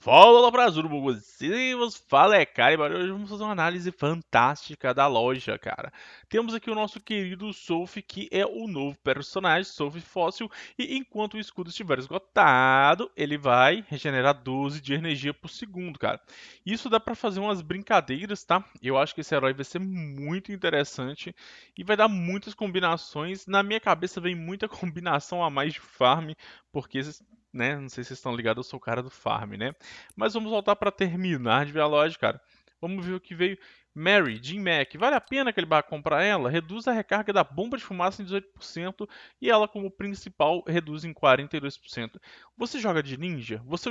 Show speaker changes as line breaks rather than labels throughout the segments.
Fala para vocês fala é cara, e hoje vamos fazer uma análise fantástica da loja, cara. Temos aqui o nosso querido Sophie, que é o novo personagem, Sophie Fóssil, e enquanto o escudo estiver esgotado, ele vai regenerar 12 de energia por segundo, cara. Isso dá para fazer umas brincadeiras, tá? Eu acho que esse herói vai ser muito interessante e vai dar muitas combinações. Na minha cabeça vem muita combinação a mais de farm, porque né? Não sei se vocês estão ligados, eu sou o cara do farm, né? Mas vamos voltar para terminar de ver a loja, cara. Vamos ver o que veio. Mary, Jim Mac, vale a pena que ele vá comprar ela? Reduz a recarga da bomba de fumaça em 18% e ela como principal reduz em 42%. Você joga de ninja? Você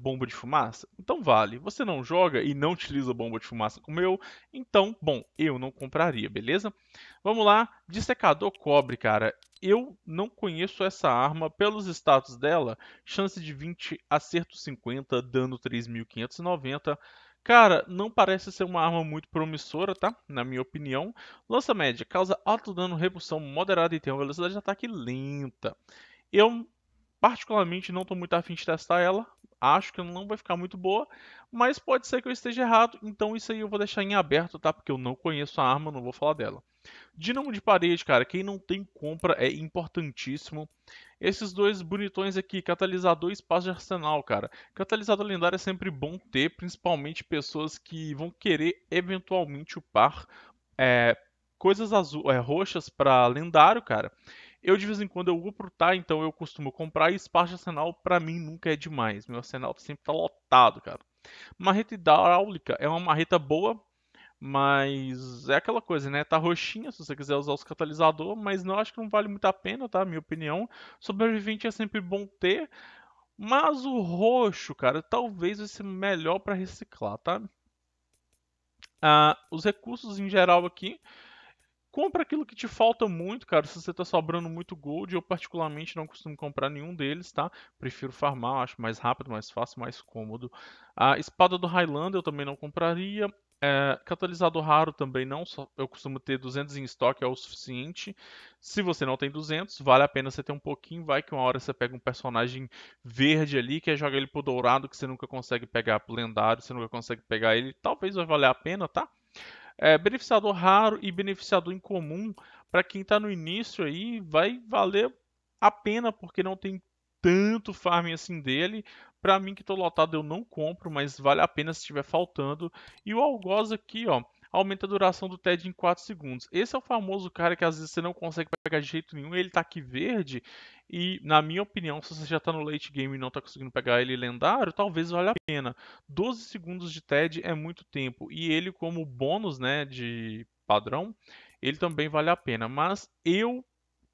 bomba de fumaça? Então vale. Você não joga e não utiliza bomba de fumaça como eu, então, bom, eu não compraria, beleza? Vamos lá, dissecador cobre, cara. Eu não conheço essa arma pelos status dela. Chance de 20, acerto 50, dano 3590. Cara, não parece ser uma arma muito promissora, tá? Na minha opinião. Lança média, causa alto dano, repulsão moderada e tem uma velocidade de ataque lenta. Eu particularmente não estou muito afim de testar ela, acho que não vai ficar muito boa, mas pode ser que eu esteja errado, então isso aí eu vou deixar em aberto, tá? Porque eu não conheço a arma, não vou falar dela. Dinamo de parede, cara, quem não tem compra é importantíssimo. Esses dois bonitões aqui, catalisador e espaço de arsenal, cara. Catalisador lendário é sempre bom ter, principalmente pessoas que vão querer eventualmente upar é, coisas azul, é, roxas para lendário, cara. Eu de vez em quando eu vou pro então eu costumo comprar e espaço de arsenal para mim nunca é demais. Meu arsenal sempre tá lotado, cara. Marreta hidráulica é uma marreta boa, mas é aquela coisa, né? Tá roxinha se você quiser usar os catalisador, mas não acho que não vale muito a pena, tá? Minha opinião. Sobrevivente é sempre bom ter, mas o roxo, cara, talvez vai ser melhor para reciclar, tá? Ah, os recursos em geral aqui compra aquilo que te falta muito, cara. Se você está sobrando muito gold, eu particularmente não costumo comprar nenhum deles, tá? Prefiro farmar, acho mais rápido, mais fácil, mais cômodo. A espada do Highlander eu também não compraria. É, catalisador raro também não, só, eu costumo ter 200 em estoque, é o suficiente. Se você não tem 200, vale a pena você ter um pouquinho, vai que uma hora você pega um personagem verde ali, que joga ele pro dourado, que você nunca consegue pegar pro lendário, você nunca consegue pegar ele, talvez vai valer a pena, tá? é, beneficiador raro e beneficiador incomum, para quem está no início aí, vai valer a pena, porque não tem tanto farming assim dele. Para mim que estou lotado eu não compro, mas vale a pena se estiver faltando. E o Algoz aqui, ó, aumenta a duração do TED em 4 segundos. Esse é o famoso cara que às vezes você não consegue pegar de jeito nenhum, ele tá aqui verde, e na minha opinião, se você já tá no late game e não tá conseguindo pegar ele lendário, talvez valha a pena. 12 segundos de TED é muito tempo, e ele como bônus, né, de padrão, ele também vale a pena, mas eu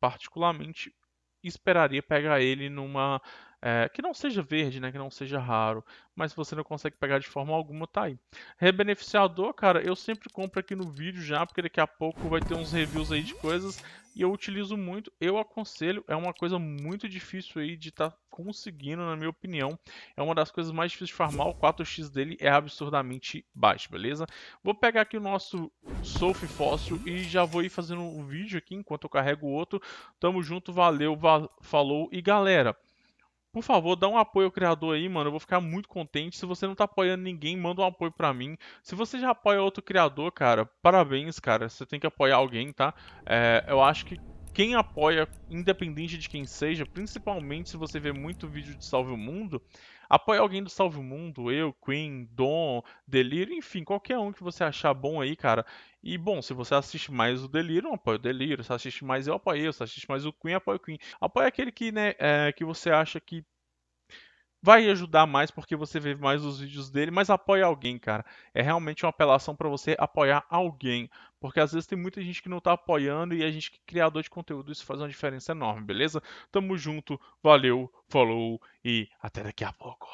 particularmente esperaria pegar ele numa é, que não seja verde, né, que não seja raro, mas se você não consegue pegar de forma alguma, tá aí. Rebeneficiador, cara, eu sempre compro aqui no vídeo já, porque daqui a pouco vai ter uns reviews aí de coisas e eu utilizo muito, eu aconselho, é uma coisa muito difícil aí de estar tá conseguindo, na minha opinião. É uma das coisas mais difíceis de farmar, o 4x dele é absurdamente baixo, beleza? Vou pegar aqui o nosso Soulf Fóssil e já vou ir fazendo um vídeo aqui enquanto eu carrego o outro. Tamo junto, valeu, va falou e galera... Por favor, dá um apoio ao criador aí, mano. Eu vou ficar muito contente. Se você não tá apoiando ninguém, manda um apoio para mim. Se você já apoia outro criador, cara, parabéns, cara. Você tem que apoiar alguém, tá? É, eu acho que quem apoia, independente de quem seja, principalmente se você vê muito vídeo de Salve o Mundo, apoia alguém do Salve o Mundo, eu, Queen, Dom, Delirium, enfim, qualquer um que você achar bom aí, cara. E bom, se você assiste mais o Delirium, apoia o Delirium, Se assiste mais eu, apoio eu. Se assiste mais o Queen, apoia o Queen. Apoia aquele que, né, é, que você acha que vai ajudar mais porque você vê mais os vídeos dele, mas apoia alguém, cara. É realmente uma apelação para você apoiar alguém, porque às vezes tem muita gente que não tá apoiando e a gente que é criador de conteúdo isso faz uma diferença enorme, beleza? Tamo junto, valeu, falou e até daqui a pouco.